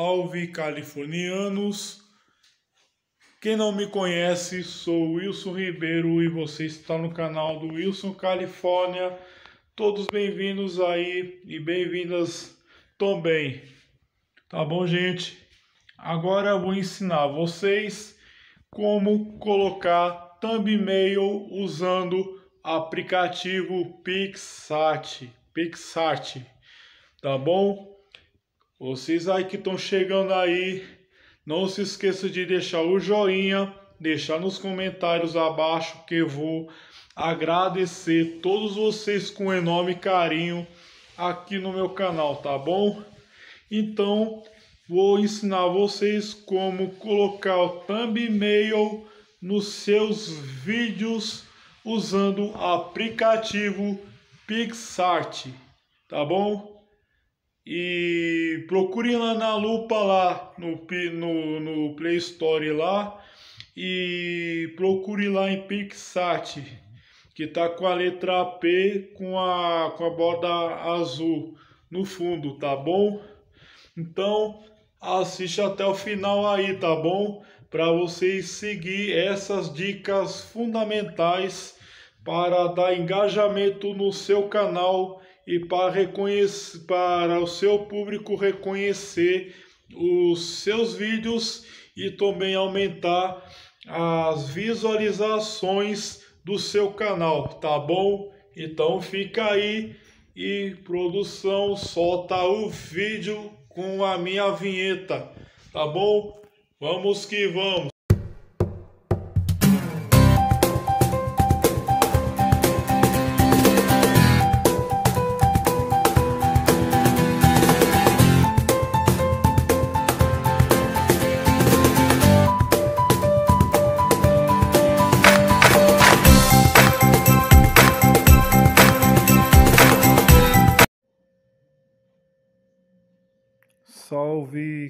Salve californianos! Quem não me conhece, sou Wilson Ribeiro e você está no canal do Wilson Califórnia. Todos bem-vindos aí e bem-vindas também. Tá bom, gente? Agora eu vou ensinar vocês como colocar thumbnail usando aplicativo Pixart. Pixart, tá bom? Vocês aí que estão chegando aí, não se esqueça de deixar o joinha, deixar nos comentários abaixo que eu vou agradecer todos vocês com enorme carinho aqui no meu canal, tá bom? Então, vou ensinar vocês como colocar o thumbnail nos seus vídeos usando o aplicativo PixArt, tá bom? E procure lá na lupa lá, no, no, no Play Store lá. E procure lá em Pixat, que tá com a letra P com a, com a borda azul no fundo, tá bom? Então assiste até o final aí, tá bom? Para vocês seguir essas dicas fundamentais para dar engajamento no seu canal e para, reconhecer, para o seu público reconhecer os seus vídeos e também aumentar as visualizações do seu canal, tá bom? Então fica aí e produção solta o vídeo com a minha vinheta, tá bom? Vamos que vamos!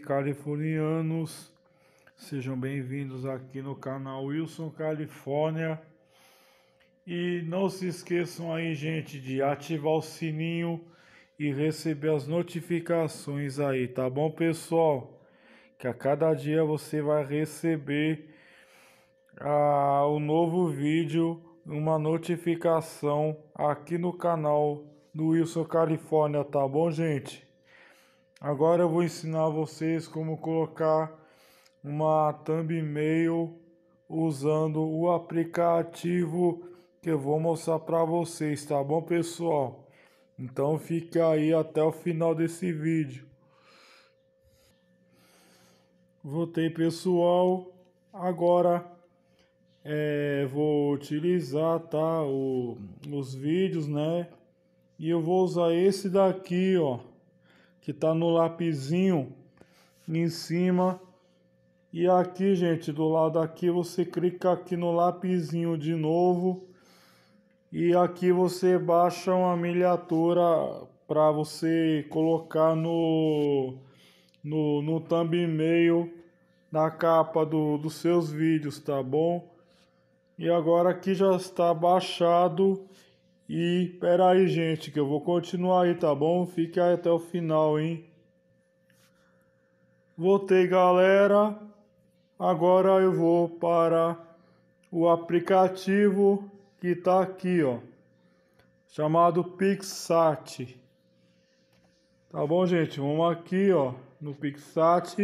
californianos, sejam bem-vindos aqui no canal Wilson Califórnia. E não se esqueçam aí, gente, de ativar o sininho e receber as notificações aí, tá bom, pessoal? Que a cada dia você vai receber ah, o um novo vídeo, uma notificação aqui no canal do Wilson Califórnia, tá bom, gente? Agora eu vou ensinar vocês como colocar uma thumbnail usando o aplicativo que eu vou mostrar para vocês, tá bom, pessoal? Então fica aí até o final desse vídeo. Voltei, pessoal. Agora é, vou utilizar, tá, o, os vídeos, né? E eu vou usar esse daqui, ó que tá no lapizinho em cima. E aqui, gente, do lado aqui você clica aqui no lapizinho de novo. E aqui você baixa uma miniatura para você colocar no no, no thumbnail na capa do, dos seus vídeos, tá bom? E agora aqui já está baixado e pera aí, gente, que eu vou continuar aí, tá bom? Fique aí até o final, hein? Voltei, galera. Agora eu vou para o aplicativo que tá aqui, ó. Chamado Pixat. Tá bom, gente? Vamos aqui, ó, no Pixat.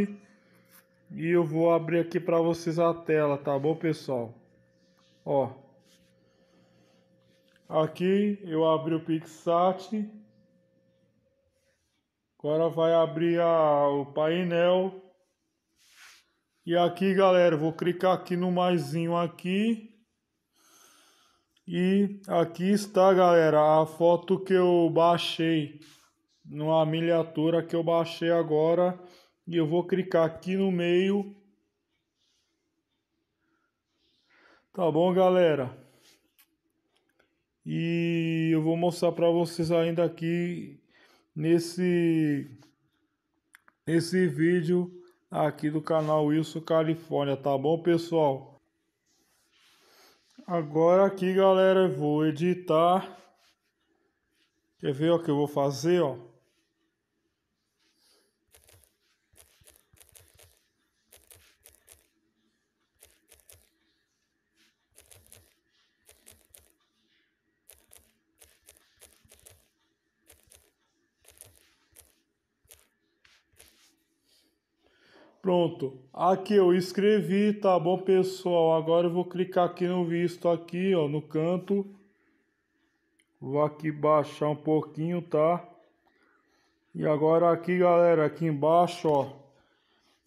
E eu vou abrir aqui para vocês a tela, tá bom, pessoal? Ó. Aqui eu abri o Pixsat. Agora vai abrir a, o painel. E aqui, galera, vou clicar aqui no maiszinho aqui. E aqui está, galera, a foto que eu baixei. Numa miniatura que eu baixei agora. E eu vou clicar aqui no meio. Tá bom, galera? e eu vou mostrar para vocês ainda aqui nesse nesse vídeo aqui do canal Wilson Califórnia, tá bom pessoal? Agora aqui galera, eu vou editar, quer ver o que eu vou fazer, ó? Pronto, aqui eu escrevi, tá bom pessoal? Agora eu vou clicar aqui no visto aqui, ó, no canto. Vou aqui baixar um pouquinho, tá? E agora aqui, galera, aqui embaixo, ó,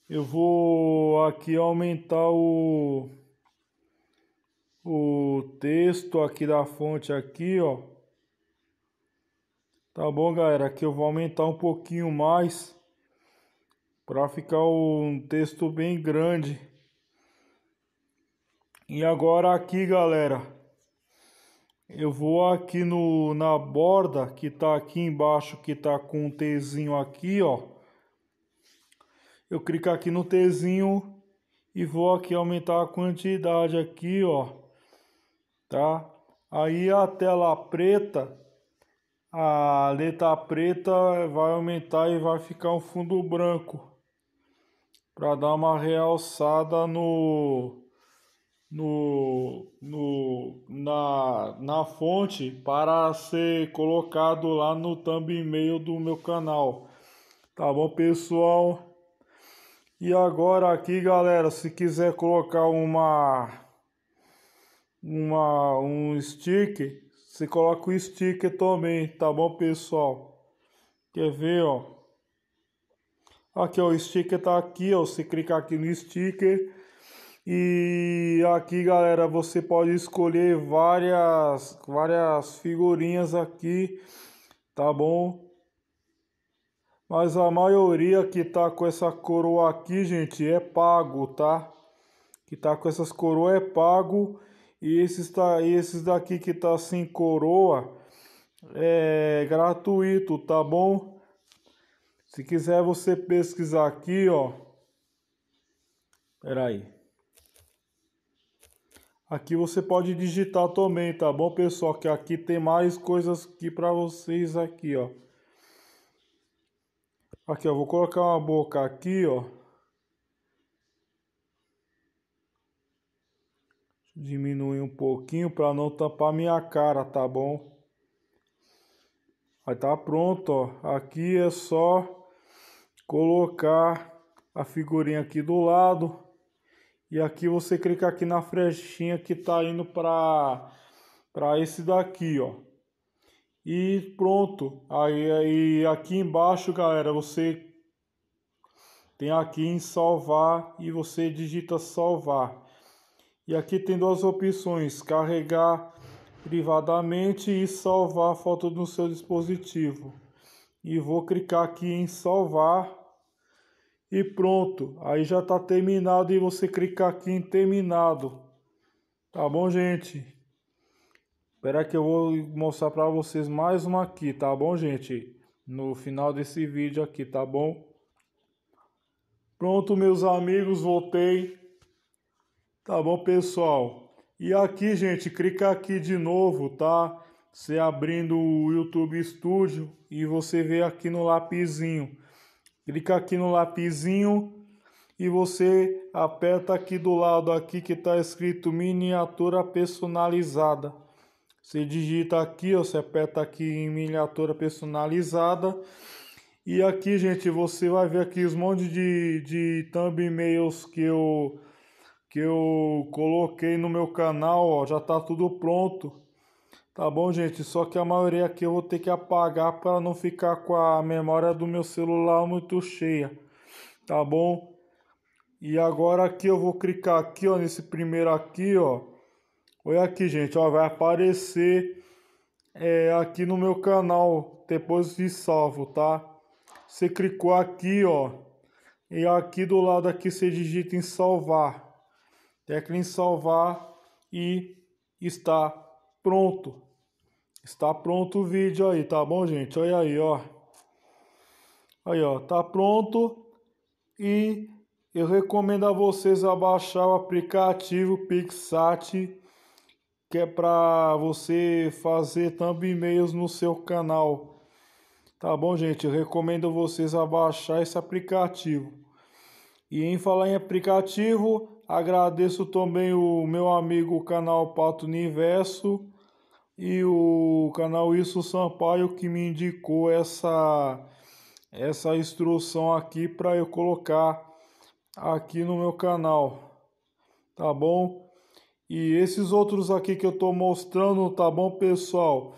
eu vou aqui aumentar o o texto aqui da fonte aqui, ó. Tá bom, galera? Aqui eu vou aumentar um pouquinho mais para ficar um texto bem grande. E agora aqui, galera, eu vou aqui no na borda que tá aqui embaixo, que tá com um Tzinho aqui, ó. Eu clico aqui no Tzinho e vou aqui aumentar a quantidade aqui, ó. Tá? Aí a tela preta, a letra preta vai aumentar e vai ficar um fundo branco para dar uma realçada no, no, no, na, na fonte para ser colocado lá no e-mail do meu canal. Tá bom, pessoal? E agora aqui, galera, se quiser colocar uma uma um sticker, você coloca o sticker também, tá bom, pessoal? Quer ver, ó? Aqui, ó, o sticker tá aqui, ó. Você clica aqui no sticker. E aqui, galera, você pode escolher várias, várias figurinhas aqui, tá bom? Mas a maioria que tá com essa coroa aqui, gente, é pago, tá? Que tá com essas coroas é pago. E esses, tá, esses daqui que tá sem coroa é gratuito, tá bom? Se quiser você pesquisar aqui, ó. espera aí. Aqui você pode digitar também, tá bom, pessoal? Que aqui tem mais coisas aqui para vocês aqui, ó. Aqui, ó, vou colocar uma boca aqui, ó. Diminuir um pouquinho para não tampar minha cara, tá bom? Aí tá pronto, ó. Aqui é só colocar a figurinha aqui do lado e aqui você clica aqui na frechinha que está indo para para esse daqui ó e pronto aí, aí aqui embaixo galera você tem aqui em salvar e você digita salvar e aqui tem duas opções carregar privadamente e salvar a foto do seu dispositivo e vou clicar aqui em salvar e pronto. Aí já está terminado e você clicar aqui em terminado. Tá bom, gente? Espera que eu vou mostrar para vocês mais uma aqui, tá bom, gente? No final desse vídeo aqui, tá bom? Pronto, meus amigos, voltei. Tá bom, pessoal? E aqui, gente, clica aqui de novo, tá? Você abrindo o YouTube Studio e você vê aqui no lapizinho clica aqui no lapizinho e você aperta aqui do lado aqui que está escrito miniatura personalizada. Você digita aqui, ó, você aperta aqui em miniatura personalizada. E aqui, gente, você vai ver aqui os monte de, de thumbnails que eu, que eu coloquei no meu canal, ó, já está tudo pronto. Tá bom, gente? Só que a maioria aqui eu vou ter que apagar para não ficar com a memória do meu celular muito cheia. Tá bom? E agora aqui eu vou clicar aqui, ó, nesse primeiro aqui, ó. Olha aqui, gente, ó, vai aparecer é, aqui no meu canal, depois de salvo, tá? Você clicou aqui, ó, e aqui do lado aqui você digita em salvar. Tecla em salvar e está pronto. Está pronto o vídeo aí, tá bom, gente? Olha aí, ó. Aí, ó, tá pronto. E eu recomendo a vocês abaixar o aplicativo Pixat, que é para você fazer e-mails no seu canal. Tá bom, gente? Eu recomendo vocês abaixar esse aplicativo. E em falar em aplicativo, agradeço também o meu amigo canal Pato Universo e o canal Isso Sampaio que me indicou essa essa instrução aqui para eu colocar aqui no meu canal, tá bom? E esses outros aqui que eu tô mostrando, tá bom, pessoal?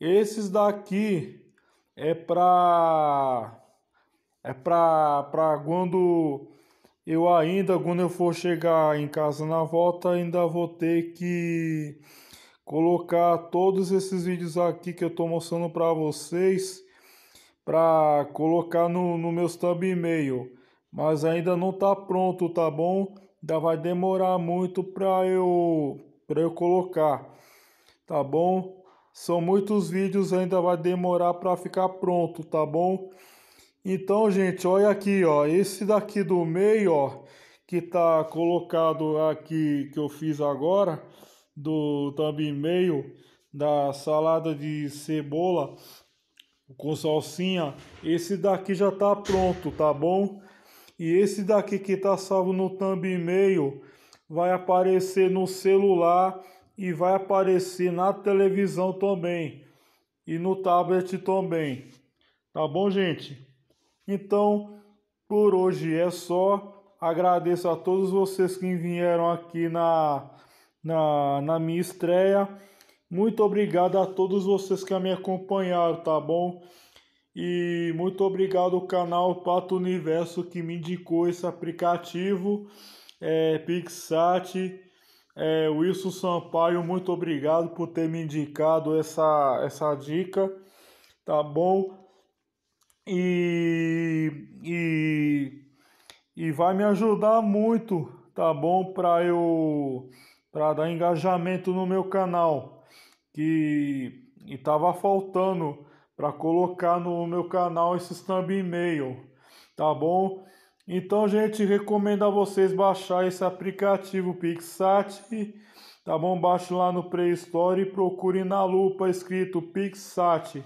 Esses daqui é pra é pra, pra quando eu ainda, quando eu for chegar em casa na volta, ainda vou ter que colocar todos esses vídeos aqui que eu estou mostrando para vocês para colocar no, no meu thumb e-mail, mas ainda não está pronto, tá bom? Ainda vai demorar muito para eu para eu colocar, tá bom? São muitos vídeos, ainda vai demorar para ficar pronto, tá bom? Então, gente, olha aqui, ó, esse daqui do meio, ó, que tá colocado aqui que eu fiz agora, do também meio da salada de cebola com salsinha. Esse daqui já tá pronto, tá bom? E esse daqui que tá salvo no thumbnail vai aparecer no celular e vai aparecer na televisão também e no tablet também. Tá bom, gente? Então, por hoje é só. Agradeço a todos vocês que vieram aqui na na, na minha estreia. Muito obrigado a todos vocês que me acompanharam, tá bom? E muito obrigado ao canal Pato Universo que me indicou esse aplicativo, é, Pixat, é, Wilson Sampaio, muito obrigado por ter me indicado essa, essa dica, tá bom? E, e, e vai me ajudar muito, tá bom? Para eu para dar engajamento no meu canal, que estava faltando para colocar no meu canal esse thumb e-mail, tá bom? Então, gente, recomendo a vocês baixar esse aplicativo Pixat, tá bom? Baixe lá no Play Store e procure na lupa escrito Pixat,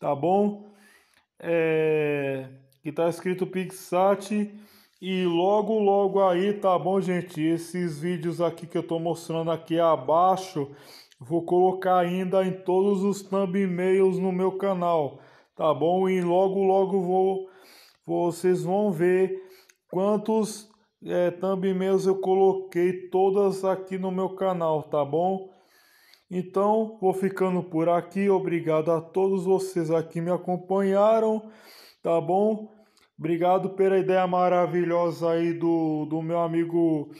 tá bom? É... Que tá escrito Pixat e logo, logo aí, tá bom, gente? Esses vídeos aqui que eu tô mostrando aqui abaixo, vou colocar ainda em todos os thumbnails no meu canal, tá bom? E logo, logo vou, vocês vão ver quantos é, thumbnails eu coloquei todas aqui no meu canal, tá bom? Então, vou ficando por aqui. Obrigado a todos vocês aqui me acompanharam, tá bom? Obrigado pela ideia maravilhosa aí do, do meu amigo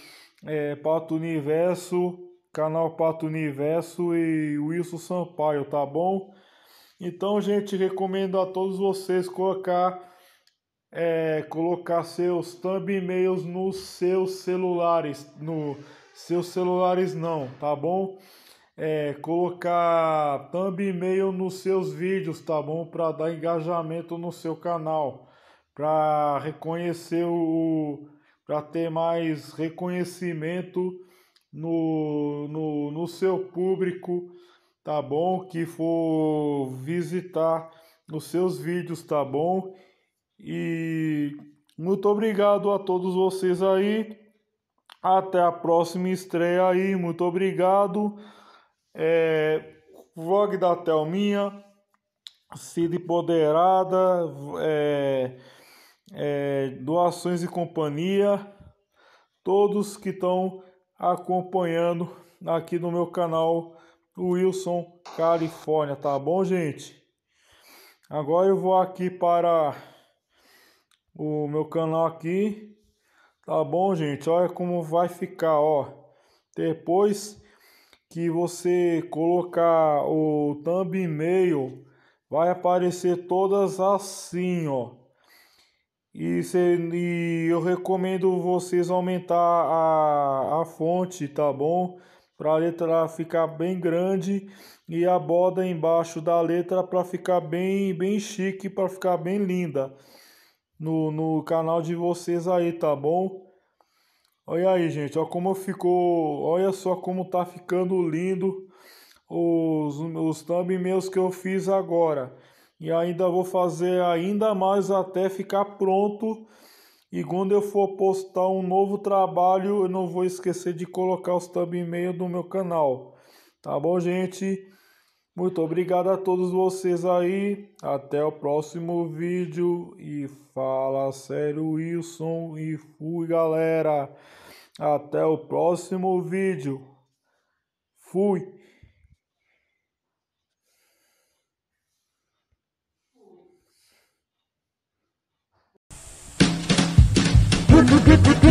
é, Pato Universo, canal Pato Universo e Wilson Sampaio, tá bom? Então, gente, recomendo a todos vocês colocar é, colocar seus thumbnails nos seus celulares, no seus celulares não, tá bom? É, colocar thumbnail nos seus vídeos, tá bom? Para dar engajamento no seu canal para reconhecer o para ter mais reconhecimento no, no, no seu público, tá bom? Que for visitar os seus vídeos, tá bom? E muito obrigado a todos vocês aí. Até a próxima estreia aí. Muito obrigado. É, vlog da Thelminha, Cid empoderada, É, é, doações e companhia, todos que estão acompanhando aqui no meu canal Wilson Califórnia, tá bom, gente? Agora eu vou aqui para o meu canal aqui, tá bom, gente? Olha como vai ficar, ó. Depois que você colocar o thumb e-mail, vai aparecer todas assim, ó e, cê, e eu recomendo vocês aumentar a, a fonte, tá bom? Para a letra ficar bem grande e a borda embaixo da letra para ficar bem, bem chique, para ficar bem linda no, no canal de vocês aí, tá bom? Olha aí, gente, olha como ficou, olha só como tá ficando lindo os, os thumb meus que eu fiz agora e ainda vou fazer ainda mais até ficar pronto. E quando eu for postar um novo trabalho, eu não vou esquecer de colocar os thumbnails do meu canal. Tá bom, gente? Muito obrigado a todos vocês aí. Até o próximo vídeo. E fala sério, Wilson. E fui, galera. Até o próximo vídeo. Fui.